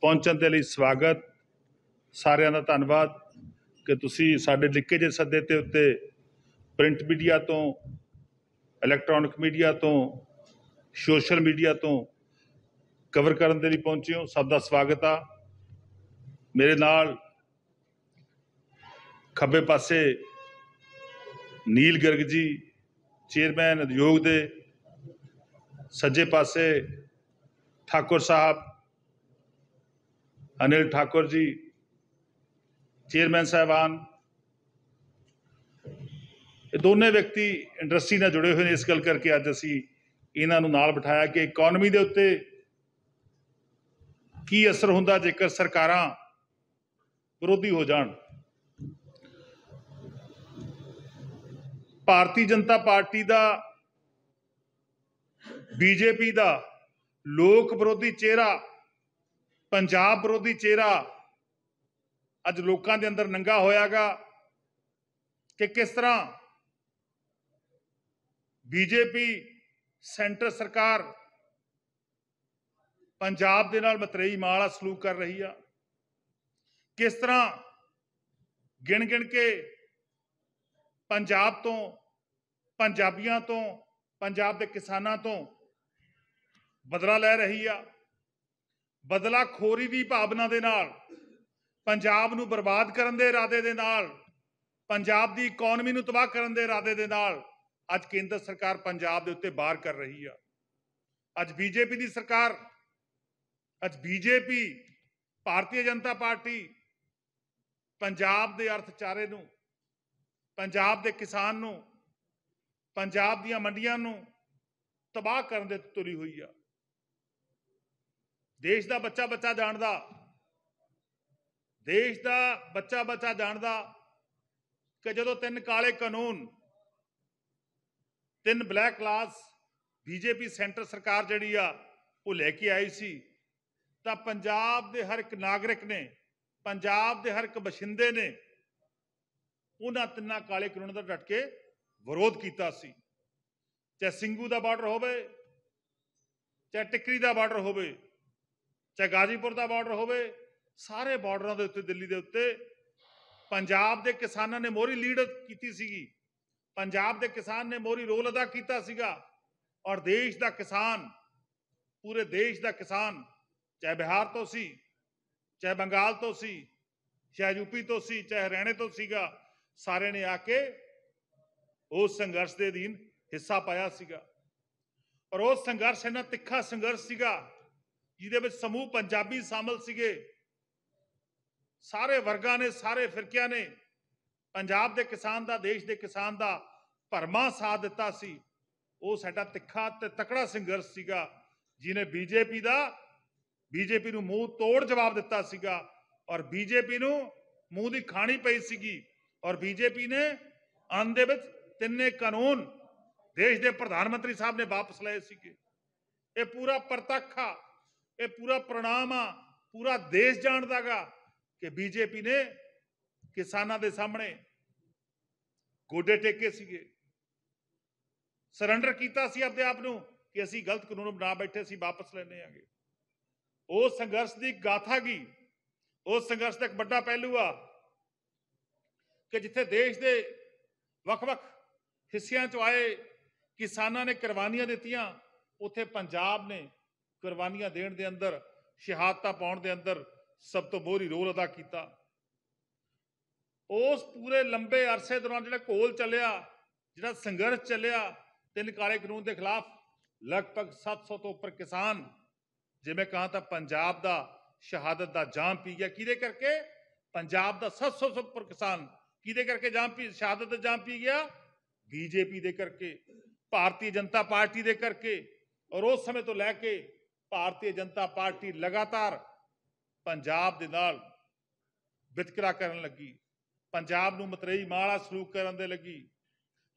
ਪਹੁੰਚਣ ਦੇ ਲਈ ਸਵਾਗਤ ਸਾਰਿਆਂ ਦਾ ਧੰਨਵਾਦ ਕਿ ਤੁਸੀਂ ਸਾਡੇ ਲਿੱਕੇ ਜੇ ਸੱਦੇ ਤੇ ਉੱਤੇ ਪ੍ਰਿੰਟ ਮੀਡੀਆ ਤੋਂ ਇਲੈਕਟ੍ਰੋਨਿਕ ਮੀਡੀਆ ਤੋਂ ਸੋਸ਼ਲ ਮੀਡੀਆ ਤੋਂ ਕਵਰ ਕਰਨ ਦੇ ਲਈ ਪਹੁੰਚੇ ਹੋ ਸਭ ਦਾ ਸਵਾਗਤ ਆ ਮੇਰੇ ਨਾਲ ਖੱਬੇ ਪਾਸੇ ਨੀਲ ਗਰਗ ਜੀ ਚੇਅਰਮੈਨ ਉਦਯੋਗ ਦੇ ਸੱਜੇ ਪਾਸੇ ਠਾਕੁਰ ਸਾਹਿਬ ਅਨਿਲ ਠਾਕੁਰ ਜੀ ਚੇਅਰਮੈਨ ਸਾਹਿਬਾਨ ਇਹ ਦੋਨੇ ਵਿਅਕਤੀ ਇੰਡਸਟਰੀ ਨਾਲ ਜੁੜੇ ਹੋਏ ਨੇ ਇਸ ਗੱਲ ਕਰਕੇ ਅੱਜ ਅਸੀਂ ਇਹਨਾਂ ਨੂੰ ਨਾਲ ਬਿਠਾਇਆ ਕਿ ਇਕਨੋਮੀ ਦੇ ਉੱਤੇ ਕੀ ਅਸਰ ਹੁੰਦਾ ਜੇਕਰ ਸਰਕਾਰਾਂ ਵਿਰੋਧੀ ਹੋ ਜਾਣ ਭਾਰਤੀ ਜਨਤਾ ਪਾਰਟੀ ਦਾ ਬੀਜੇਪੀ ਦਾ ਲੋਕ ਵਿਰੋਧੀ ਚਿਹਰਾ ਪੰਜਾਬ ਵਿਰੋਧੀ ਚਿਹਰਾ ਅੱਜ ਲੋਕਾਂ ਦੇ ਅੰਦਰ ਨੰਗਾ ਹੋਇਆਗਾ ਕਿ ਕਿਸ ਤਰ੍ਹਾਂ ਬੀਜੇਪੀ ਸੈਂਟਰ ਸਰਕਾਰ ਪੰਜਾਬ ਦੇ ਨਾਲ ਮਤਰੇਈ ਮਾਲਾ ਸਲੂਕ ਕਰ ਰਹੀ ਆ ਕਿਸ ਤਰ੍ਹਾਂ ਗਿਣ ਗਿਣ ਕੇ ਪੰਜਾਬ ਤੋਂ ਪੰਜਾਬੀਆਂ ਤੋਂ ਪੰਜਾਬ ਦੇ ਕਿਸਾਨਾਂ ਤੋਂ ਬਦਲਾ ਲੈ ਰਹੀ ਆ ਬਦਲਾਖੋਰੀ ਦੀ ਭਾਵਨਾ ਦੇ ਨਾਲ ਪੰਜਾਬ ਨੂੰ ਬਰਬਾਦ ਕਰਨ ਦੇ ਇਰਾਦੇ ਦੇ ਨਾਲ ਪੰਜਾਬ ਦੀ ਇਕਨੋਮੀ ਨੂੰ ਤਬਾਹ ਕਰਨ ਦੇ ਇਰਾਦੇ ਦੇ ਨਾਲ ਅੱਜ ਕੇਂਦਰ ਸਰਕਾਰ ਪੰਜਾਬ ਦੇ ਉੱਤੇ ਬਾਹਰ ਕਰ ਰਹੀ ਆ ਅੱਜ ਬੀਜੇਪੀ ਦੀ ਸਰਕਾਰ ਅੱਜ ਬੀਜੇਪੀ ਭਾਰਤੀ ਜਨਤਾ ਪਾਰਟੀ ਪੰਜਾਬ ਦੇ ਅਰਥਚਾਰੇ ਨੂੰ ਪੰਜਾਬ ਦੇ ਕਿਸਾਨ ਨੂੰ ਪੰਜਾਬ ਦੀਆਂ ਮੰਡੀਆਂ ਨੂੰ ਤਬਾਹ ਕਰਨ ਦੇ ਤੁਰੀ ਹੋਈ ਆ ਦੇਸ਼ ਦਾ ਬੱਚਾ ਬੱਚਾ ਜਾਣਦਾ ਦੇਸ਼ ਦਾ ਬੱਚਾ ਬੱਚਾ ਜਾਣਦਾ ਕਿ ਜਦੋਂ ਤਿੰਨ ਕਾਲੇ ਕਾਨੂੰਨ ਤਿੰਨ ਬਲੈਕ ਕਲਾਸ ਬੀਜੇਪੀ ਸੈਂਟਰ ਸਰਕਾਰ ਜਿਹੜੀ ਆ ਉਹ ਲੈ ਕੇ ਆਈ ਸੀ ਤਾਂ ਪੰਜਾਬ ਦੇ ਹਰ ਇੱਕ ਨਾਗਰਿਕ ਨੇ ਪੰਜਾਬ ਦੇ ਹਰ ਇੱਕ ਬਸ਼ਿੰਦੇ ਨੇ ਉਹਨਾਂ ਤਿੰਨਾਂ ਕਾਲੇ ਕਾਨੂੰਨਾਂ ਦਾ ਡਟ ਕੇ ਵਿਰੋਧ ਕੀਤਾ ਸੀ ਚਾਹੇ ਸਿੰਘੂ ਦਾ ਬਾਰਡਰ ਹੋਵੇ ਚਾਹੇ ਟਿੱਕਰੀ ਦਾ ਬਾਰਡਰ ਹੋਵੇ ਚਾਹੇ ਗਾਜ਼ੀਪੁਰ ਦਾ ਬਾਰਡਰ ਹੋਵੇ ਸਾਰੇ ਬਾਰਡਰਾਂ ਦੇ ਉੱਤੇ ਦਿੱਲੀ ਦੇ ਉੱਤੇ ਪੰਜਾਬ ਦੇ ਕਿਸਾਨਾਂ ਨੇ ਮੋਰੀ ਲੀਡ ਕੀਤੀ ਸੀਗੀ ਪੰਜਾਬ ਦੇ ਕਿਸਾਨ ਨੇ ਮੋਰੀ ਰੋਲ ਅਦਾ ਕੀਤਾ ਸੀਗਾ ਔਰ ਦੇਸ਼ ਦਾ ਕਿਸਾਨ ਪੂਰੇ ਦੇਸ਼ ਦਾ ਕਿਸਾਨ ਚਾਹੇ ਬਿਹਾਰ ਤੋਂ ਸੀ ਚਾਹੇ ਬੰਗਾਲ ਤੋਂ ਸੀ ਚਾਹੇ ਯੂਪੀ ਤੋਂ ਸੀ ਚਾਹੇ ਹਰਿਆਣੇ ਤੋਂ ਸੀਗਾ ਸਾਰੇ ਨੇ ਆ ਕੇ ਉਸ ਸੰਘਰਸ਼ ਦੇ ਦਿਨ ਹਿੱਸਾ ਪਾਇਆ ਸੀਗਾ ਔਰ ਉਹ ਸੰਘਰਸ਼ ਇਹਨਾਂ ਤਿੱਖਾ ਸੰਘਰਸ਼ ਸੀਗਾ ਜਿਹਦੇ ਵਿੱਚ ਸਮੂਹ ਪੰਜਾਬੀ ਸ਼ਾਮਲ ਸੀਗੇ ਸਾਰੇ ਵਰਗਾਂ ਨੇ ਸਾਰੇ ਫਿਰਕਿਆਂ ਨੇ ਪੰਜਾਬ ਦੇ ਕਿਸਾਨ ਦਾ ਦੇਸ਼ ਦੇ ਕਿਸਾਨ ਦਾ ਭਰਮਾ ਸਾਥ ਦਿੱਤਾ ਸੀ ਉਹ ਸਾਡਾ ਤਿੱਖਾ ਤੇ ਤਕੜਾ ਸੰਘਰਸ਼ ਸੀਗਾ ਜਿਨੇ ਬੀਜੇਪੀ ਦਾ ਬੀਜੇਪੀ ਨੂੰ ਮੂੰਹ ਤੋੜ ਜਵਾਬ ਦਿੱਤਾ ਸੀਗਾ ਔਰ ਬੀਜੇਪੀ ਨੂੰ ਮੂੰਹ ਦੀ ਖਾਣੀ ਪਈ ਸੀਗੀ ਔਰ ਬੀਜੇਪੀ ਨੇ ਅੰਨ ਦੇ ਵਿੱਚ ਤਿੰਨੇ ਕਾਨੂੰਨ ਦੇਸ਼ ਦੇ ਪ੍ਰਧਾਨ ਮੰਤਰੀ ਸਾਹਿਬ ਨੇ ਵਾਪਸ ਲਏ ਸੀਗੇ ਇਹ ਪੂਰਾ ਪ੍ਰਤੱਖਾ ਇਹ ਪੂਰਾ ਪ੍ਰਣਾਮ ਆ ਪੂਰਾ ਦੇਸ਼ ਜਾਣਦਾਗਾ ਕਿ ਬੀਜੇਪੀ ਨੇ ਕਿਸਾਨਾਂ ਦੇ ਸਾਹਮਣੇ ਗੋਡੇ ਟੇਕੇ ਸੀਗੇ ਸਰੈਂਡਰ ਕੀਤਾ ਸੀ ਆਪਦੇ ਆਪ ਨੂੰ ਕਿ ਅਸੀਂ ਗਲਤ ਕਾਨੂੰਨ ਬਣਾ ਬੈਠੇ ਸੀ ਵਾਪਸ ਲੈਣੇ ਆਗੇ ਉਹ ਸੰਘਰਸ਼ ਦੀ ਗਾਥਾ ਗਈ ਉਹ ਸੰਘਰਸ਼ ਦਾ ਇੱਕ ਵੱਡਾ ਪਹਿਲੂ ਆ ਕਿ ਜਿੱਥੇ ਦੇਸ਼ ਦੇ ਵੱਖ-ਵੱਖ ਹਿੱਸਿਆਂ 'ਚ ਆਏ ਕਿਸਾਨਾਂ ਨੇ ਕੁਰਬਾਨੀਆਂ ਦਿੱਤੀਆਂ ਉੱਥੇ ਪੰਜਾਬ ਨੇ ਕੁਰਬਾਨੀਆਂ ਦੇਣ ਦੇ ਅੰਦਰ ਸ਼ਹਾਦਤਾਂ ਪਾਉਣ ਦੇ ਅੰਦਰ ਸਭ ਤੋਂ ਮੋਹਰੀ ਰੋਲ ਅਦਾ ਕੀਤਾ ਉਸ ਪੂਰੇ ਲੰਬੇ ਅਰਸੇ ਦੌਰਾਨ ਜਿਹੜਾ ਕੋਲ ਚੱਲਿਆ ਜਿਹੜਾ ਸੰਘਰਸ਼ ਚੱਲਿਆ ਤਿੰਨ ਕਾਲੇ ਕਾਨੂੰਨ ਦੇ ਖਿਲਾਫ ਲਗਭਗ 700 ਤੋਂ ਉੱਪਰ ਕਿਸਾਨ ਜਿਵੇਂ ਕਹਾ ਤਾਂ ਪੰਜਾਬ ਦਾ ਸ਼ਹਾਦਤ ਦਾ ਜਾਮ ਪੀ ਗਿਆ ਕਿਹਦੇ ਕਰਕੇ ਪੰਜਾਬ ਦਾ 700 ਤੋਂ ਉੱਪਰ ਕਿਸਾਨ ਕਿਹਦੇ ਕਰਕੇ ਜਾਮ ਪੀ ਸ਼ਹਾਦਤ ਦਾ ਜਾਮ ਪੀ ਗਿਆ ਬੀਜੇਪੀ ਦੇ ਕਰਕੇ ਭਾਰਤੀ ਜਨਤਾ ਪਾਰਟੀ ਦੇ ਕਰਕੇ ਔਰ ਉਸ ਸਮੇਂ ਤੋਂ ਲੈ ਕੇ ਭਾਰਤੀ ਜਨਤਾ ਪਾਰਟੀ ਲਗਾਤਾਰ ਪੰਜਾਬ ਦੇ ਨਾਲ ਵਿਤਕਰਾ ਕਰਨ ਲੱਗੀ ਪੰਜਾਬ ਨੂੰ ਮਤਰੇਈ ਮਾਲਾ ਸਲੂਕ ਕਰਨ ਦੇ ਲੱਗੀ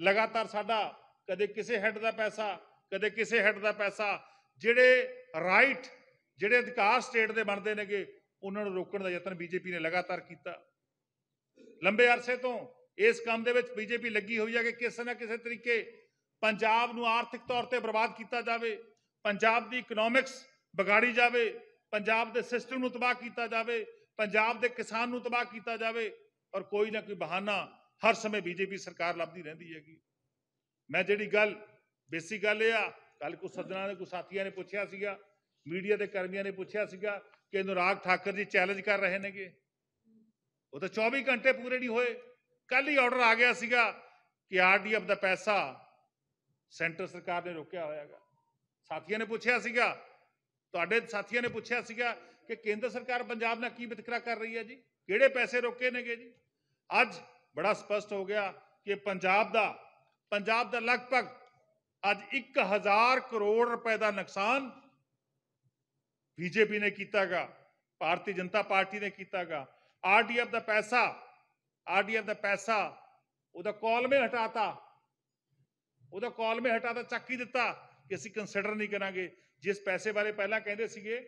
ਲਗਾਤਾਰ ਸਾਡਾ ਕਦੇ ਕਿਸੇ ਹੈੱਡ ਦਾ ਪੈਸਾ ਕਦੇ ਕਿਸੇ ਹੈੱਡ ਦਾ ਪੈਸਾ ਜਿਹੜੇ ਰਾਈਟ ਜਿਹੜੇ ਅਧਿਕਾਰ ਸਟੇਟ ਦੇ ਬਣਦੇ ਨੇਗੇ ਉਹਨਾਂ ਨੂੰ ਰੋਕਣ ਦਾ ਯਤਨ ਬੀਜੇਪੀ ਨੇ ਲਗਾਤਾਰ ਕੀਤਾ ਲੰਬੇ ਅਰਸੇ ਤੋਂ ਇਸ ਕੰਮ ਦੇ ਵਿੱਚ ਬੀਜੇਪੀ ਲੱਗੀ ਹੋਈ ਹੈ ਕਿ ਕਿਸੇ ਨਾ ਕਿਸੇ ਤਰੀਕੇ ਪੰਜਾਬ ਨੂੰ ਆਰਥਿਕ ਤੌਰ ਤੇ ਬਰਬਾਦ ਕੀਤਾ ਜਾਵੇ ਪੰਜਾਬ ਦੀ ਇਕਨੋਮਿਕਸ ਵਿਗਾੜੀ ਜਾਵੇ ਪੰਜਾਬ ਦੇ ਸਿਸਟਮ ਨੂੰ ਤਬਾਹ ਕੀਤਾ ਜਾਵੇ ਪੰਜਾਬ ਦੇ ਕਿਸਾਨ ਨੂੰ ਤਬਾਹ ਕੀਤਾ ਜਾਵੇ ਔਰ ਕੋਈ ਨਾ ਕੋਈ ਬਹਾਨਾ ਹਰ ਸਮੇਂ ਬੀਜੇਪੀ ਸਰਕਾਰ ਲੱਭਦੀ ਰਹਿੰਦੀ ਹੈਗੀ ਮੈਂ ਜਿਹੜੀ ਗੱਲ ਬੇਸਿਕ ਗੱਲ ਇਹ ਆ ਕੱਲ ਕੋ ਸੱਜਣਾ ਦੇ ਕੋ ਸਾਥੀਆਂ ਨੇ ਪੁੱਛਿਆ ਸੀਗਾ ਮੀਡੀਆ ਦੇ ਕਰਮੀਆਂ ਨੇ ਪੁੱਛਿਆ ਸੀਗਾ ਕਿ ਅਨੁਰਾਗ ਠਾਕਰ ਜੀ ਚੈਲੰਜ ਕਰ ਰਹੇ ਨੇਗੇ ਉਹ ਤਾਂ 24 ਘੰਟੇ ਪੂਰੇ ਨਹੀਂ ਹੋਏ ਕੱਲ ਹੀ ਆਰਡਰ ਆ ਗਿਆ ਸੀਗਾ ਕਿ ਆਰਡੀਐਫ ਦਾ ਪੈਸਾ ਸੈਂਟਰ ਸਰਕਾਰ ਨੇ ਰੋਕਿਆ ਹੋਇਆਗਾ ਸਾਥੀਆਂ ਨੇ ਪੁੱਛਿਆ ਸੀਗਾ ਤੁਹਾਡੇ ਸਾਥੀਆਂ ਨੇ ਪੁੱਛਿਆ ਸੀਗਾ ਕਿ ਕੇਂਦਰ ਸਰਕਾਰ ਪੰਜਾਬ ਨਾਲ ਕੀ ਵਿਤਕਰਾ ਕਰ ਰਹੀ ਹੈ ਜੀ ਕਿਹੜੇ ਪੈਸੇ ਰੋਕੇ ਨੇਗੇ ਜੀ ਅੱਜ ਬੜਾ ਸਪਸ਼ਟ ਹੋ ਗਿਆ ਕਿ ਪੰਜਾਬ ਦਾ ਪੰਜਾਬ ਦਾ ਲਗਭਗ ਅੱਜ 1000 ਕਰੋੜ ਰੁਪਏ ਦਾ ਨੁਕਸਾਨ ਬੀਜੇਪੀ ਨੇ ਕੀਤਾਗਾ ਭਾਰਤੀ ਜਨਤਾ ਪਾਰਟੀ ਨੇ ਕੀਤਾਗਾ ਆਰਡੀਐਫ ਦਾ ਪੈਸਾ ਆਰਡੀਐਫ ਦਾ ਪੈਸਾ ਉਹਦਾ ਕਾਲਮੇ ਹਟਾਤਾ ਉਹਦਾ ਕਾਲਮੇ ਹਟਾਤਾ ਚੱਕੀ ਦਿੱਤਾ ਕਿ ਅਸੀਂ ਕੰਸੀਡਰ ਨਹੀਂ ਕਰਾਂਗੇ ਜਿਸ ਪੈਸੇ ਬਾਰੇ ਪਹਿਲਾਂ ਕਹਿੰਦੇ ਸੀਗੇ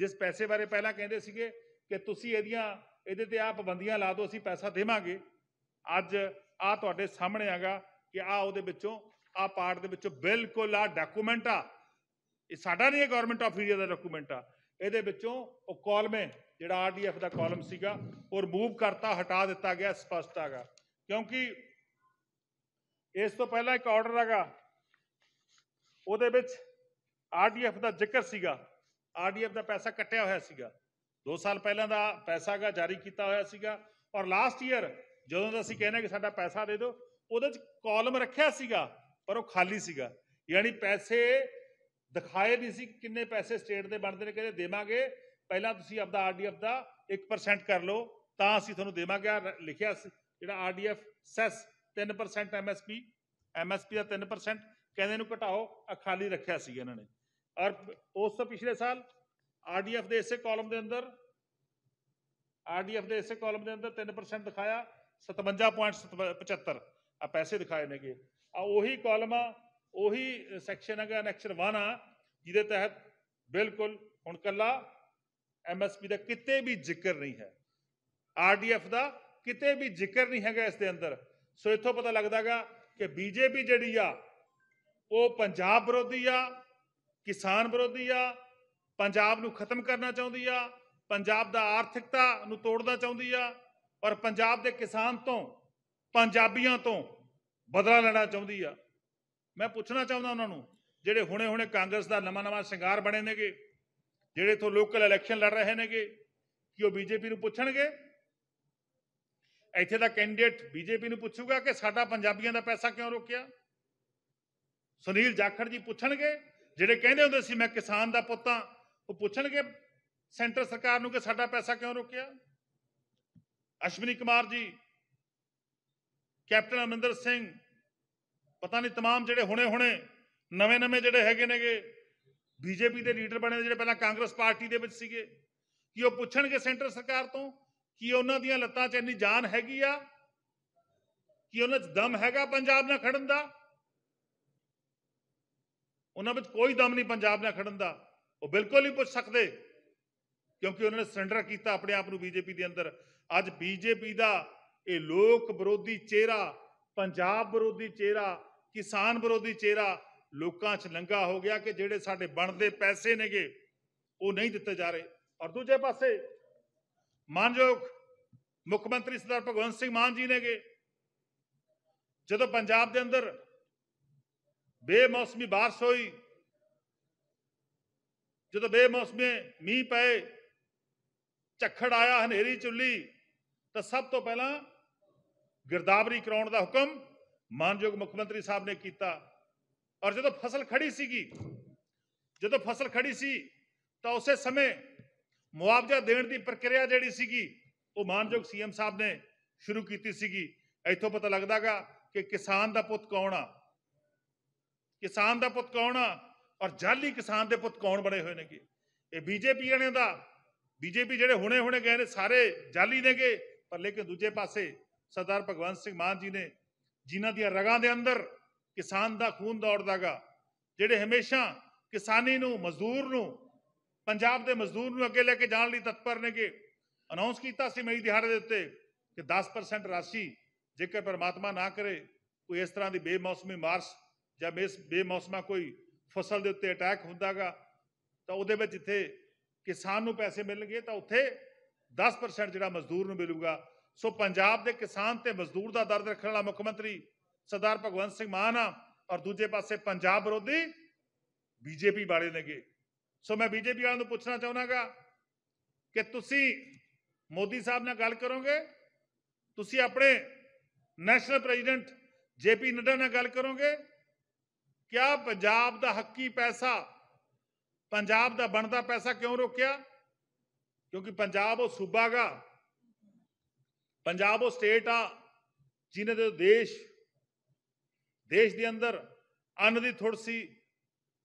ਜਿਸ ਪੈਸੇ ਬਾਰੇ ਪਹਿਲਾਂ ਕਹਿੰਦੇ ਸੀਗੇ ਕਿ ਤੁਸੀਂ ਇਹਦੀਆਂ ਇਹਦੇ ਤੇ ਆ ਪਾਬੰਦੀਆਂ ਲਾ ਦਿਓ ਅਸੀਂ ਪੈਸਾ ਦੇਵਾਂਗੇ ਅੱਜ ਆ ਤੁਹਾਡੇ ਸਾਹਮਣੇ ਆਗਾ ਕਿ ਆ ਉਹਦੇ ਵਿੱਚੋਂ ਆ ਪਾਰਟ ਦੇ ਵਿੱਚੋਂ ਬਿਲਕੁਲ ਆ ਡਾਕੂਮੈਂਟ ਆ ਇਹ ਸਾਡਾ ਨਹੀਂ ਇਹ ਗਵਰਨਮੈਂਟ ਆਫ ਇੰਡੀਆ ਦਾ ਡਾਕੂਮੈਂਟ ਆ ਇਹਦੇ ਵਿੱਚੋਂ ਉਹ ਹੈ ਜਿਹੜਾ ਆਰਡੀਐਫ ਦਾ ਕਾਲਮ ਸੀਗਾ ਉਹ ਰਿਮੂਵ ਕਰਤਾ ਹਟਾ ਦਿੱਤਾ ਗਿਆ ਸਪਸ਼ਟ ਆਗਾ ਕਿਉਂਕਿ ਇਸ ਤੋਂ ਪਹਿਲਾਂ ਇੱਕ ਆਰਡਰ ਆਗਾ ਉਹਦੇ ਵਿੱਚ ਆਰਡੀਐਫ ਦਾ ਜ਼ਿਕਰ ਸੀਗਾ ਆਰਡੀਐਫ ਦਾ ਪੈਸਾ ਕੱਟਿਆ ਹੋਇਆ ਸੀਗਾ 2 ਸਾਲ ਪਹਿਲਾਂ ਦਾ ਪੈਸਾਗਾ ਜਾਰੀ ਕੀਤਾ ਹੋਇਆ ਸੀਗਾ ਔਰ ਲਾਸਟ ਈਅਰ ਜਦੋਂ ਅਸੀਂ ਕਹਿੰਦੇ ਕਿ ਸਾਡਾ ਪੈਸਾ ਦੇ ਦਿਓ ਉਹਦੇ ਚ ਕਾਲਮ ਰੱਖਿਆ ਸੀਗਾ ਪਰ ਉਹ ਖਾਲੀ ਸੀਗਾ ਯਾਨੀ ਪੈਸੇ ਦਿਖਾਏ ਨਹੀਂ ਸੀ ਕਿੰਨੇ ਪੈਸੇ ਸਟੇਟ ਦੇ ਬਣਦੇ ਨੇ ਕਹਿੰਦੇ ਦੇਵਾਂਗੇ ਪਹਿਲਾਂ ਤੁਸੀਂ ਆਪਦਾ ਆਰਡੀਐਫ ਦਾ 1% ਕਰ ਲਓ ਤਾਂ ਅਸੀਂ ਤੁਹਾਨੂੰ ਦੇਵਾਂਗੇ ਲਿਖਿਆ ਜਿਹੜਾ ਆਰਡੀਐਫ ਸੈਸ 3% ਐਮਐਸਪੀ ਐਮਐਸਪੀ ਦਾ 3% ਕਹਿੰਦੇ ਨੂੰ ਘਟਾਓ ਆ ਖਾਲੀ ਰੱਖਿਆ ਸੀ ਇਹਨਾਂ ਨੇ ਔਰ ਉਸ ਤੋਂ ਪਿਛਲੇ ਸਾਲ ਆਰਡੀਐਫ ਦੇ ਇਸੇ ਕਾਲਮ ਦੇ ਅੰਦਰ ਆਰਡੀਐਫ ਦੇ ਇਸੇ ਕਾਲਮ ਦੇ ਅੰਦਰ 3% ਦਿਖਾਇਆ 57.75 ਆ ਪੈਸੇ ਦਿਖਾਏ ਨੇਗੇ ਆ ਉਹੀ ਕਾਲਮ ਆ ਉਹੀ ਸੈਕਸ਼ਨ ਹੈਗਾ ਐਨੈਕਸਰ 1 ਆ ਜਿਹਦੇ ਤਹਿਤ ਬਿਲਕੁਲ ਹੁਣ ਕੱਲਾ ਐਮਐਸਪੀ ਦਾ ਕਿਤੇ ਵੀ ਜ਼ਿਕਰ ਨਹੀਂ ਹੈ ਆਰਡੀਐਫ ਦਾ ਕਿਤੇ ਵੀ ਜ਼ਿਕਰ ਨਹੀਂ ਹੈਗਾ ਇਸ ਦੇ ਅੰਦਰ ਸੋ ਇੱਥੋਂ ਪਤਾ ਲੱਗਦਾਗਾ ਕਿ ਬੀਜੇਪੀ ਜਿਹੜੀ ਆ ਉਹ ਪੰਜਾਬ ਵਿਰੋਧੀ ਆ ਕਿਸਾਨ ਵਿਰੋਧੀ ਆ ਪੰਜਾਬ ਨੂੰ ਖਤਮ ਕਰਨਾ ਚਾਹੁੰਦੀ ਆ ਪੰਜਾਬ ਦਾ ਆਰਥਿਕਤਾ ਨੂੰ ਤੋੜਨਾ ਚਾਹੁੰਦੀ ਆ ਔਰ ਪੰਜਾਬ ਦੇ ਕਿਸਾਨ ਤੋਂ ਪੰਜਾਬੀਆਂ ਤੋਂ ਬਦਲਾ ਲੈਣਾ ਚਾਹੁੰਦੀ ਆ ਮੈਂ ਪੁੱਛਣਾ ਚਾਹੁੰਦਾ ਉਹਨਾਂ ਨੂੰ ਜਿਹੜੇ ਹੁਣੇ-ਹੁਣੇ ਕਾਂਗਰਸ ਦਾ ਨਵਾਂ-ਨਵਾਂ ਸ਼ਿੰਗਾਰ ਬਣੇ ਨੇਗੇ ਜਿਹੜੇ ਤੋਂ ਲੋਕਲ ਇਲੈਕਸ਼ਨ ਲੜ ਰਹੇ ਨੇਗੇ ਕਿ ਉਹ ਬੀਜੇਪੀ ਨੂੰ ਪੁੱਛਣਗੇ ਇੱਥੇ ਦਾ ਕੈਂਡੀਡੇਟ ਬੀਜੇਪੀ ਨੂੰ ਪੁੱਛੂਗਾ ਕਿ ਸਾਡਾ ਪੰਜਾਬੀਆਂ ਦਾ ਪੈਸਾ ਕਿਉਂ ਰੋਕਿਆ ਸੁਨੀਲ ਜਾਖੜ ਜੀ ਪੁੱਛਣਗੇ ਜਿਹੜੇ ਕਹਿੰਦੇ ਹੁੰਦੇ ਸੀ ਮੈਂ ਕਿਸਾਨ ਦਾ ਪੁੱਤ ਆ ਉਹ ਪੁੱਛਣਗੇ ਸੈਂਟਰ ਸਰਕਾਰ ਨੂੰ ਕਿ ਸਾਡਾ ਪੈਸਾ ਕਿਉਂ ਰੋਕਿਆ ਅਸ਼ਵਨੀ ਕੁਮਾਰ ਜੀ ਕੈਪਟਨ ਅਮਰਿੰਦਰ ਸਿੰਘ ਪਤਾ ਨਹੀਂ तमाम ਜਿਹੜੇ ਹੁਣੇ-ਹੁਣੇ ਨਵੇਂ-ਨਵੇਂ ਜਿਹੜੇ ਹੈਗੇ ਨੇਗੇ ਬੀਜੇਪੀ ਦੇ ਲੀਡਰ ਬਣੇ ਜਿਹੜੇ ਪਹਿਲਾਂ ਕਾਂਗਰਸ ਪਾਰਟੀ ਦੇ ਵਿੱਚ ਸੀਗੇ ਕਿ ਉਹ ਪੁੱਛਣਗੇ ਸੈਂਟਰ ਸਰਕਾਰ ਤੋਂ ਕਿ ਉਹਨਾਂ ਦੀਆਂ ਲੱਤਾਂ 'ਚ ਇੰਨੀ ਜਾਨ ਹੈਗੀ ਆ ਕਿ ਉਹਨਾਂ 'ਚ ਦਮ ਹੈਗਾ ਪੰਜਾਬ ਨਾਲ ਖੜਨ ਦਾ ਉਹਨਾਂ ਵਿੱਚ ਕੋਈ ਦਮ ਨਹੀਂ ਪੰਜਾਬ ਨਾਲ ਖੜਨ ਦਾ ਉਹ ਬਿਲਕੁਲ ਨਹੀਂ ਪੁੱਛ ਸਕਦੇ ਕਿਉਂਕਿ ਉਹਨਾਂ ਨੇ ਸਰੈਂਡਰ ਕੀਤਾ ਆਪਣੇ ਆਪ ਨੂੰ ਬੀਜੇਪੀ ਦੇ ਅੰਦਰ ਅੱਜ ਬੀਜੇਪੀ ਦਾ ਇਹ ਲੋਕ ਵਿਰੋਧੀ ਚਿਹਰਾ ਪੰਜਾਬ ਵਿਰੋਧੀ ਚਿਹਰਾ ਕਿਸਾਨ ਵਿਰੋਧੀ ਚਿਹਰਾ ਲੋਕਾਂ 'ਚ ਲੰਗਾ ਹੋ ਗਿਆ ਕਿ ਜਿਹੜੇ ਸਾਡੇ ਬਣਦੇ ਪੈਸੇ ਨੇਗੇ ਉਹ ਨਹੀਂ ਦਿੱਤੇ ਜਾ ਰਹੇ ਔਰ ਦੂਜੇ ਪਾਸੇ ਮਾਨਯੋਗ ਮੁੱਖ ਮੰਤਰੀ ਸਰਦਾਰ ਭਗਵੰਤ ਸਿੰਘ ਮਾਨ ਜੀ ਨੇਗੇ ਜਦੋਂ ਪੰਜਾਬ ਦੇ ਅੰਦਰ ਬੇਮੌਸਮੀ بارش ਹੋਈ ਜਦੋਂ ਬੇਮੌਸਮੇ ਮੀਂਹ ਪਏ ਝੱਖੜ ਆਇਆ ਹਨੇਰੀ ਚੁੱਲੀ ਤਾਂ ਸਭ ਤੋਂ ਪਹਿਲਾਂ ਗਿਰਦਾਵਰੀ ਕਰਾਉਣ ਦਾ ਹੁਕਮ ਮਾਨਯੋਗ ਮੁੱਖ ਮੰਤਰੀ ਸਾਹਿਬ ਨੇ ਕੀਤਾ ਔਰ ਜਦੋਂ ਫਸਲ ਖੜੀ ਸੀਗੀ ਜਦੋਂ ਫਸਲ ਖੜੀ ਸੀ ਤਾਂ ਉਸੇ ਸਮੇਂ ਮੁਆਵਜ਼ਾ ਦੇਣ ਦੀ ਪ੍ਰਕਿਰਿਆ ਜਿਹੜੀ ਸੀਗੀ ਉਹ ਮਾਨਯੋਗ ਸੀਐਮ ਸਾਹਿਬ ਨੇ ਸ਼ੁਰੂ ਕੀਤੀ ਸੀਗੀ ਇੱਥੋਂ ਪਤਾ ਲੱਗਦਾਗਾ ਕਿ ਕਿਸਾਨ ਦਾ ਪੁੱਤ ਕੌਣ ਆ ਕਿਸਾਨ ਦਾ ਪੁੱਤ ਕੌਣ ਆ ਔਰ ਜਾਲੀ ਕਿਸਾਨ ਦੇ ਪੁੱਤ ਕੌਣ ਬਣੇ ਹੋਏ ਨੇਗੇ ਇਹ ਬੀਜੇਪੀ ਵਾਲਿਆਂ ਦਾ ਬੀਜੇਪੀ ਜਿਹੜੇ ਹੁਣੇ ਹੁਣੇ ਗਏ ਨੇ ਸਾਰੇ ਜਾਲੀ ਨੇਗੇ ਪਰ ਲੇਕਿਨ ਦੂਜੇ ਪਾਸੇ ਸਰਦਾਰ ਭਗਵੰਤ ਸਿੰਘ ਮਾਨ ਜੀ ਨੇ ਜਿਨ੍ਹਾਂ ਦੀਆਂ ਰਗਾਂ ਦੇ ਅੰਦਰ ਕਿਸਾਨ ਦਾ ਖੂਨ ਦੌੜਦਾਗਾ ਜਿਹੜੇ ਹਮੇਸ਼ਾ ਕਿਸਾਨੀ ਨੂੰ ਮਜ਼ਦੂਰ ਨੂੰ ਪੰਜਾਬ ਦੇ ਮਜ਼ਦੂਰ ਨੂੰ ਅੱਗੇ ਲੈ ਕੇ ਜਾਣ ਲਈ ਤਤਪਰ ਨੇਗੇ ਅਨਾਉਂਸ ਕੀਤਾ ਸੀ ਮਈ ਦਿਹਾੜੇ ਦੇ ਉੱਤੇ ਕਿ 10% ਰਾਸ਼ੀ ਜੇਕਰ ਪਰਮਾਤਮਾ ਨਾ ਕਰੇ ਕੋਈ ਇਸ ਤਰ੍ਹਾਂ ਦੀ ਬੇਮੌਸਮੀ ਮਾਰਸ਼ ਜਾਂ ਇਸ ਬੇਮੌਸਮਾ ਕੋਈ ਫਸਲ ਦੇ ਉੱਤੇ ਅਟੈਕ ਹੁੰਦਾਗਾ ਤਾਂ ਉਹਦੇ ਵਿੱਚ ਜਿੱਥੇ ਕਿਸਾਨ ਨੂੰ ਪੈਸੇ ਮਿਲਣਗੇ ਤਾਂ ਉੱਥੇ 10% ਜਿਹੜਾ ਮਜ਼ਦੂਰ ਨੂੰ ਮਿਲੂਗਾ ਸੋ ਪੰਜਾਬ ਦੇ ਕਿਸਾਨ ਤੇ ਮਜ਼ਦੂਰ ਦਾ ਦਰਦ ਰੱਖਣ ਵਾਲਾ ਮੁੱਖ ਮੰਤਰੀ ਸਰਦਾਰ ਭਗਵੰਤ ਸਿੰਘ ਮਾਨ ਆ ਔਰ ਦੂਜੇ ਪਾਸੇ ਪੰਜਾਬ ਵਿਰੋਧੀ ਬੀਜੇਪੀ ਵਾਲੇ ਨੇਗੇ ਸੋ ਮੈਂ ਬੀਜੇਪੀ ਵਾਲਿਆਂ ਨੂੰ ਪੁੱਛਣਾ ਚਾਹੁੰਦਾਗਾ ਕਿ ਤੁਸੀਂ ਮੋਦੀ ਸਾਹਿਬ ਨਾਲ ਗੱਲ ਕਰੋਗੇ ਤੁਸੀਂ ਆਪਣੇ ਨੈਸ਼ਨਲ ਪ੍ਰੈਜ਼ੀਡੈਂਟ ਜੇਪੀ ਨੱਡਾ ਨਾਲ ਗੱਲ ਕਰੋਗੇ ਕਿਆ ਪੰਜਾਬ ਦਾ ਹੱਕੀ ਪੈਸਾ ਪੰਜਾਬ ਦਾ ਬਣਦਾ ਪੈਸਾ ਕਿਉਂ ਰੋਕਿਆ ਕਿਉਂਕਿ ਪੰਜਾਬ ਉਹ ਸੂਬਾਗਾ ਪੰਜਾਬ ਉਹ ਸਟੇਟ ਆ ਜਿਹਨੇ ਦੇ ਦੇਸ਼ ਦੇਸ਼ ਦੇ ਅੰਦਰ ਅੰਨ ਦੀ ਥੋੜ ਸੀ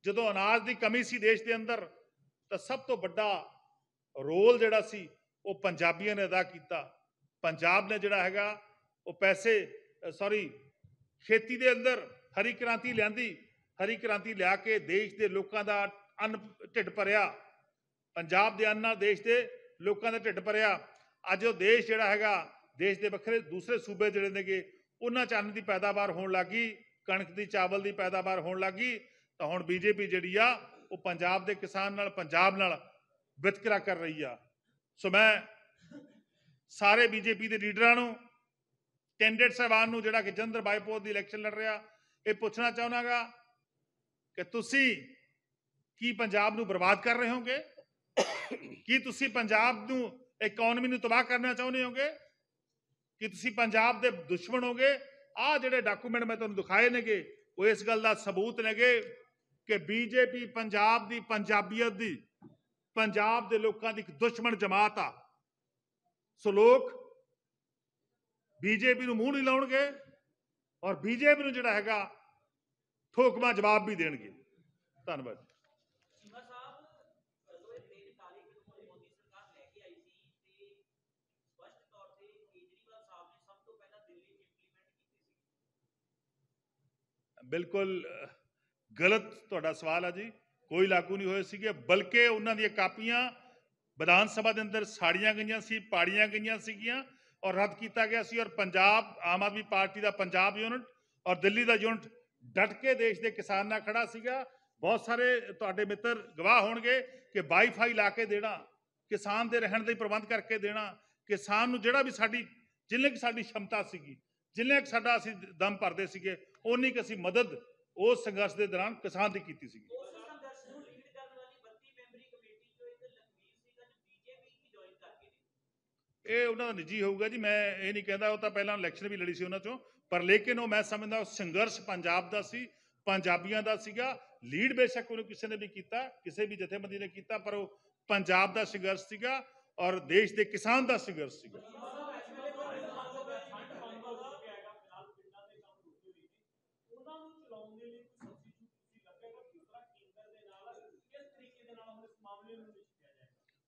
ਜਦੋਂ ਅਨਾਜ ਦੀ ਕਮੀ ਸੀ ਦੇਸ਼ ਦੇ ਅੰਦਰ ਤਾਂ ਸਭ ਤੋਂ ਵੱਡਾ ਰੋਲ ਜਿਹੜਾ ਸੀ ਉਹ ਪੰਜਾਬੀਆਂ ਨੇ ਅਦਾ ਕੀਤਾ ਪੰਜਾਬ ਨੇ ਜਿਹੜਾ ਹੈਗਾ ਉਹ ਪੈਸੇ ਸੌਰੀ ਖੇਤੀ ਦੇ ਅੰਦਰ ਹਰੀ ਕ੍ਰਾਂਤੀ ਲਿਆਂਦੀ ਹਰੀ ਕ੍ਰਾਂਤੀ ਲਿਆ ਕੇ ਦੇਸ਼ ਦੇ ਲੋਕਾਂ ਦਾ ਅੰਨ ਢਿੱਡ ਭਰਿਆ ਪੰਜਾਬ ਦੇ ਅੰਨ ਨਾਲ ਦੇਸ਼ ਦੇ ਲੋਕਾਂ ਦਾ ਢਿੱਡ ਭਰਿਆ ਅੱਜ ਉਹ ਦੇਸ਼ ਜਿਹੜਾ ਹੈਗਾ ਦੇਸ਼ ਦੇ ਵੱਖਰੇ ਦੂਸਰੇ ਸੂਬੇ ਜਿਹੜੇ ਨੇਗੇ ਉਹਨਾਂ ਚ ਅੰਨ ਦੀ ਪੈਦਾਵਾਰ ਹੋਣ ਲੱਗੀ ਕਣਕ ਦੀ ਚਾਵਲ ਦੀ ਪੈਦਾਵਾਰ ਹੋਣ ਲੱਗੀ ਤਾਂ ਹੁਣ ਬੀਜੇਪੀ ਜਿਹੜੀ ਆ ਉਹ ਪੰਜਾਬ ਦੇ ਕਿਸਾਨ ਨਾਲ ਪੰਜਾਬ ਨਾਲ ਵਿਤਕਰਾ ਕਰ ਰਹੀ ਆ ਸੋ ਮੈਂ ਸਾਰੇ ਬੀਜੇਪੀ ਦੇ ਲੀਡਰਾਂ ਨੂੰ ਕੈਂਡੀਡੇਟ ਸਹਿਬਾਨ ਨੂੰ ਜਿਹੜਾ ਕਿ ਜੰਦਰ ਬਾਈਪੋਰ ਦੀ ਇਲੈਕਸ਼ਨ ਲੜ ਰਿਹਾ ਇਹ ਪੁੱਛਣਾ ਚਾਹੁੰਦਾਗਾ ਕਿ ਤੁਸੀਂ ਕੀ ਪੰਜਾਬ ਨੂੰ ਬਰਬਾਦ ਕਰ ਰਹੇ ਹੋਗੇ ਕੀ ਤੁਸੀਂ ਪੰਜਾਬ ਨੂੰ ਇਕਨੋਮੀ ਨੂੰ ਤਬਾਹ ਕਰਨਾ ਚਾਹੁੰਦੇ ਹੋਗੇ ਕਿ ਤੁਸੀਂ ਪੰਜਾਬ ਦੇ ਦੁਸ਼ਮਣ ਹੋਗੇ ਆ ਜਿਹੜੇ ਡਾਕੂਮੈਂਟ ਮੈਂ ਤੁਹਾਨੂੰ ਦਿਖਾਏ ਨੇਗੇ ਉਹ ਇਸ ਗੱਲ ਦਾ ਸਬੂਤ ਨੇਗੇ ਕਿ ਬੀਜੇਪੀ ਪੰਜਾਬ ਦੀ ਪੰਜਾਬੀਅਤ ਦੀ ਪੰਜਾਬ ਦੇ ਲੋਕਾਂ ਦੀ ਇੱਕ ਦੁਸ਼ਮਣ ਜਮਾਤ ਆ ਸੋ ਲੋਕ ਬੀਜੇਪੀ ਨੂੰ ਮੂੰਹ ਨਹੀਂ ਲਾਉਣਗੇ ਔਰ ਬੀਜੇਪੀ ਨੂੰ ਜਿਹੜਾ ਹੈਗਾ ਹੁਕਮਾਂ ਜਵਾਬ ਵੀ ਦੇਣਗੇ ਧੰਨਵਾਦ ਬਿਲਕੁਲ ਗਲਤ ਤੁਹਾਡਾ ਸਵਾਲ ਆ ਜੀ ਕੋਈ ਲਾਗੂ ਨਹੀਂ ਹੋਏ ਸੀਗੇ ਬਲਕਿ ਉਹਨਾਂ ਦੀਆਂ ਕਾਪੀਆਂ ਵਿਧਾਨ ਸਭਾ ਦੇ ਅੰਦਰ ਸਾੜੀਆਂ ਗਈਆਂ ਸੀ ਪਾੜੀਆਂ ਗਈਆਂ ਸੀਗੀਆਂ ਔਰ ਰੱਦ ਕੀਤਾ ਗਿਆ ਸੀ ਔਰ ਪੰਜਾਬ ਆਮ ਆਦਮੀ ਪਾਰਟੀ ਦਾ ਪੰਜਾਬ ਯੂਨਿਟ ਔਰ ਦਿੱਲੀ ਦਾ ਯੂਨਿਟ ਡਟ ਕੇ ਦੇਸ਼ ਦੇ ਕਿਸਾਨ ਨਾਲ ਖੜਾ ਸੀਗਾ ਬਹੁਤ ਸਾਰੇ ਤੁਹਾਡੇ ਮਿੱਤਰ ਗਵਾਹ ਹੋਣਗੇ ਕਿ ਵਾਈਫਾਈ ਲਾ ਕੇ ਦੇਣਾ ਕਿਸਾਨ ਦੇ ਰਹਿਣ ਦੇ ਪ੍ਰਬੰਧ ਕਰਕੇ ਦੇਣਾ ਕਿਸਾਨ ਨੂੰ ਜਿਹੜਾ ਵੀ ਸਾਡੀ ਜਿੰਨੇ ਕਿ ਸਾਡੀ ਸ਼ਮਤਾ ਸੀਗੀ ਜਿੰਨੇ ਕਿ ਸਾਡਾ ਅਸੀਂ ਦਮ ਭਰਦੇ ਸੀਗੇ ਉਨੀ ਕਿ ਅਸੀਂ ਮਦਦ ਉਸ ਸੰਘਰਸ਼ ਦੇ ਦੌਰਾਨ ਕਿਸਾਨ ਦੀ ਕੀਤੀ ਸੀਗੀ ਇਹ ਉਹਨਾਂ ਦਾ ਨਿੱਜੀ ਹੋਊਗਾ ਜੀ ਮੈਂ ਇਹ ਨਹੀਂ ਕਹਿੰਦਾ ਉਹ ਤਾਂ ਪਹਿਲਾਂ ਇਲੈਕਸ਼ਨ ਵੀ ਲੜੀ ਸੀ ਉਹਨਾਂ ਚੋਂ ਪਰ ਲੇਕਿਨ ਉਹ ਮੈਂ ਸਮਝਦਾ ਉਹ ਸੰਘਰਸ਼ ਪੰਜਾਬ ਦਾ ਸੀ ਪੰਜਾਬੀਆਂ ਦਾ ਸੀਗਾ ਲੀਡ ਬੇਸ਼ੱਕ ਉਹਨੂੰ ਕਿਸੇ ਨੇ ਵੀ ਕੀਤਾ ਕਿਸੇ ਵੀ ਜਥੇਬੰਦੀ ਨੇ ਕੀਤਾ ਪਰ ਉਹ ਪੰਜਾਬ ਦਾ ਸੰਘਰਸ਼ ਸੀਗਾ ਔਰ ਦੇਸ਼ ਦੇ ਕਿਸਾਨ ਦਾ ਸੰਘਰਸ਼ ਸੀਗਾ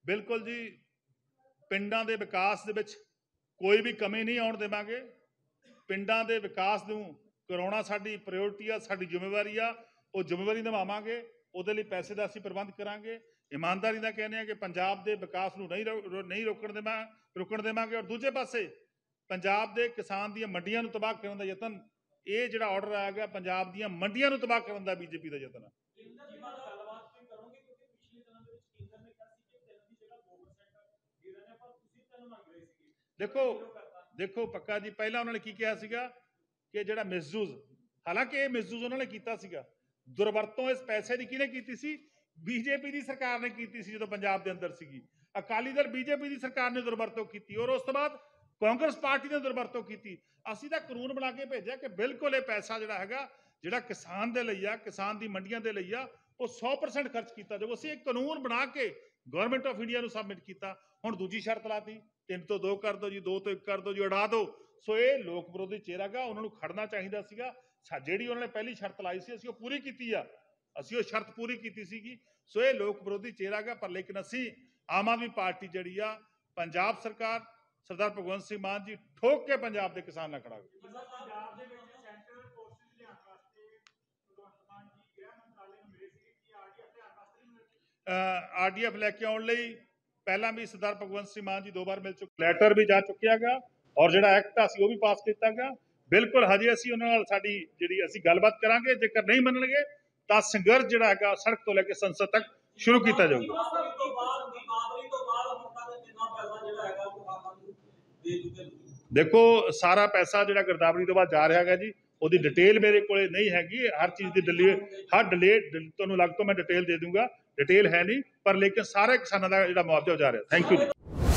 ਬਿਲਕੁਲ ਜੀ ਪਿੰਡਾਂ ਦੇ ਵਿਕਾਸ ਦੇ ਵਿੱਚ ਕੋਈ ਵੀ ਕਮੀ ਨਹੀਂ ਆਉਣ ਦੇਵਾਂਗੇ ਪਿੰਡਾਂ ਦੇ ਵਿਕਾਸ ਨੂੰ ਕਰਾਉਣਾ ਸਾਡੀ ਪ੍ਰਾਇੋਰਟੀ ਆ ਸਾਡੀ ਜ਼ਿੰਮੇਵਾਰੀ ਆ ਉਹ ਜ਼ਿੰਮੇਵਾਰੀ ਨਿਭਾਵਾਂਗੇ ਉਹਦੇ ਲਈ ਪੈਸੇ ਦਾ ਅਸੀਂ ਪ੍ਰਬੰਧ ਕਰਾਂਗੇ ਇਮਾਨਦਾਰੀ ਦਾ ਕਹਿੰਦੇ ਆ ਕਿ ਪੰਜਾਬ ਦੇ ਵਿਕਾਸ ਨੂੰ ਨਹੀਂ ਨਹੀਂ ਰੋਕਣ ਦੇਵਾਂ ਰੁਕਣ ਦੇਵਾਂਗੇ ਔਰ ਦੂਜੇ ਪਾਸੇ ਪੰਜਾਬ ਦੇ ਕਿਸਾਨ ਦੀਆਂ ਮੰਡੀਆਂ ਨੂੰ ਤਬਾਹ ਕਰਨ ਦਾ ਯਤਨ ਇਹ ਜਿਹੜਾ ਆਰਡਰ ਆਇਆ ਗਿਆ ਪੰਜਾਬ ਦੀਆਂ ਮੰਡੀਆਂ ਨੂੰ ਤਬਾਹ ਕਰਨ ਦਾ ਬੀਜੇਪੀ ਦਾ ਯਤਨ ਹੈ ਦੇਖੋ ਦੇਖੋ ਪੱਕਾ ਜੀ ਪਹਿਲਾਂ ਉਹਨਾਂ ਨੇ ਕੀ ਕਿਹਾ ਸੀਗਾ ਕਿ ਜਿਹੜਾ ਮਿਸਯੂਜ਼ ਹਾਲਾਂਕਿ ਇਹ ਮਿਸਯੂਜ਼ ਉਹਨਾਂ ਨੇ ਕੀਤਾ ਸੀਗਾ ਦੁਰਵਰਤੋਂ ਇਸ ਪੈਸੇ ਦੀ ਕਿਹਨੇ ਕੀਤੀ ਸੀ ਬੀਜੇਪੀ ਦੀ ਸਰਕਾਰ ਨੇ ਕੀਤੀ ਸੀ ਜਦੋਂ ਪੰਜਾਬ ਦੇ ਅੰਦਰ ਸੀਗੀ ਅਕਾਲੀ ਦਲ ਬੀਜੇਪੀ ਦੀ ਸਰਕਾਰ ਨੇ ਦੁਰਵਰਤੋਂ ਕੀਤੀ ਔਰ ਉਸ ਤੋਂ ਬਾਅਦ ਕਾਂਗਰਸ ਪਾਰਟੀ ਨੇ ਦੁਰਵਰਤੋਂ ਕੀਤੀ ਅਸੀਂ ਤਾਂ ਕਾਨੂੰਨ ਬਣਾ ਕੇ ਭੇਜਿਆ ਕਿ ਬਿਲਕੁਲ ਇਹ ਪੈਸਾ ਜਿਹੜਾ ਹੈਗਾ ਜਿਹੜਾ ਕਿਸਾਨ ਦੇ ਲਈ ਆ ਕਿਸਾਨ ਦੀ ਮੰਡੀਆਂ ਦੇ ਲਈ ਆ ਉਹ 100% ਖਰਚ ਕੀਤਾ ਜਾਵੇ ਅਸੀਂ ਇਹ ਕਾਨੂੰਨ ਬਣਾ ਕੇ ਗਵਰਨਮੈਂਟ ਆਫ ਇੰਡੀਆ ਨੂੰ ਸਬਮਿਟ ਕੀਤਾ ਹੁਣ ਦੂਜੀ ਸ਼ਰਤ ਲਾਤੀ ਤਿੰਨ ਤੋਂ ਦੋ ਕਰ ਦਿਓ ਜੀ ਦੋ ਤੋਂ ਇੱਕ ਕਰ ਦਿਓ ਜੀ ਉਡਾ ਦਿਓ ਸੋ ਇਹ ਲੋਕ ਵਿਰੋਧੀ ਚਿਹਰਾਗਾ ਉਹਨਾਂ ਨੂੰ ਖੜਨਾ ਚਾਹੀਦਾ ਸੀਗਾ ਜਿਹੜੀ ਉਹਨਾਂ ਨੇ ਪਹਿਲੀ ਸ਼ਰਤ ਲਾਈ ਸੀ ਅਸੀਂ ਉਹ ਪੂਰੀ ਕੀਤੀ ਆ ਅਸੀਂ ਉਹ ਸ਼ਰਤ ਪੂਰੀ ਕੀਤੀ ਸੀਗੀ ਸੋ ਇਹ ਲੋਕ ਵਿਰੋਧੀ ਚਿਹਰਾਗਾ ਪਰ ਲੇਕਿਨ ਅਸੀਂ ਆਮ ਆਦਮੀ ਪਾਰਟੀ ਜਿਹੜੀ ਆ ਪੰਜਾਬ ਸਰਕਾਰ ਸਰਦਾਰ ਭਗਵੰਤ ਸਿੰਘ ਮਾਨ ਜੀ ਠੋਕ ਕੇ ਪੰਜਾਬ ਦੇ ਕਿਸਾਨ ਨਾਲ ਖੜਾ ਆਰਡੀਐਫ ਲੈ ਕੇ ਆਉਣ ਲਈ ਪਹਿਲਾਂ ਵੀ ਸਰਦਾਰ ਭਗਵੰਤ ਸਿੰਘ ਮਾਨ ਜੀ ਦੋ ਵਾਰ ਮਿਲ ਚੁੱਕੇ ਲੈਟਰ ਵੀ ਜਾ ਚੁੱਕਿਆ ਗਿਆ ਔਰ ਜਿਹੜਾ ਐਕਟ ਆ ਸੀ ਉਹ ਵੀ ਪਾਸ ਕੀਤਾ ਗਿਆ ਬਿਲਕੁਲ ਹਜੇ ਅਸੀਂ ਉਹਨਾਂ ਨਾਲ ਸਾਡੀ ਜਿਹੜੀ ਅਸੀਂ ਗੱਲਬਾਤ ਕਰਾਂਗੇ ਜੇਕਰ ਨਹੀਂ ਮੰਨਣਗੇ ਤਾਂ ਸੰਘਰਸ਼ ਜਿਹੜਾ ਹੈਗਾ ਸੜਕ ਤੋਂ ਲੈ ਕੇ ਸੰਸਦ ਤੱਕ ਸ਼ੁਰੂ ਕੀਤਾ ਜਾਊਗਾ ਦੇਖੋ ਸਾਰਾ ਪੈਸਾ ਜਿਹੜਾ ਗਰਦਾਵਰੀ ਤੋਂ ਬਾਅਦ ਜਾ ਰਿਹਾ ਹੈਗਾ ਜੀ ਉਹਦੀ ਡਿਟੇਲ ਮੇਰੇ ਕੋਲੇ ਨਹੀਂ ਹੈਗੀ ਹਰ ਚੀਜ਼ ਦੀ ਡਿਲੀਵਰ ਹਰ ਡਿਲੇ ਤੁਹਾਨੂੰ ਲੱਗ ਤੋਂ ਮੈਂ ਡਿਟੇਲ ਦੇ ਦੂੰਗਾ ਡਿਟੇਲ ਹੈ ਨਹੀਂ ਪਰ ਲੇਕਿਨ ਸਾਰੇ ਕਿਸਾਨਾਂ ਦਾ ਜਿਹੜਾ ਮੁਆਵਜ਼ਾ ਜਾ ਰਿਹਾ ਥੈਂਕ ਯੂ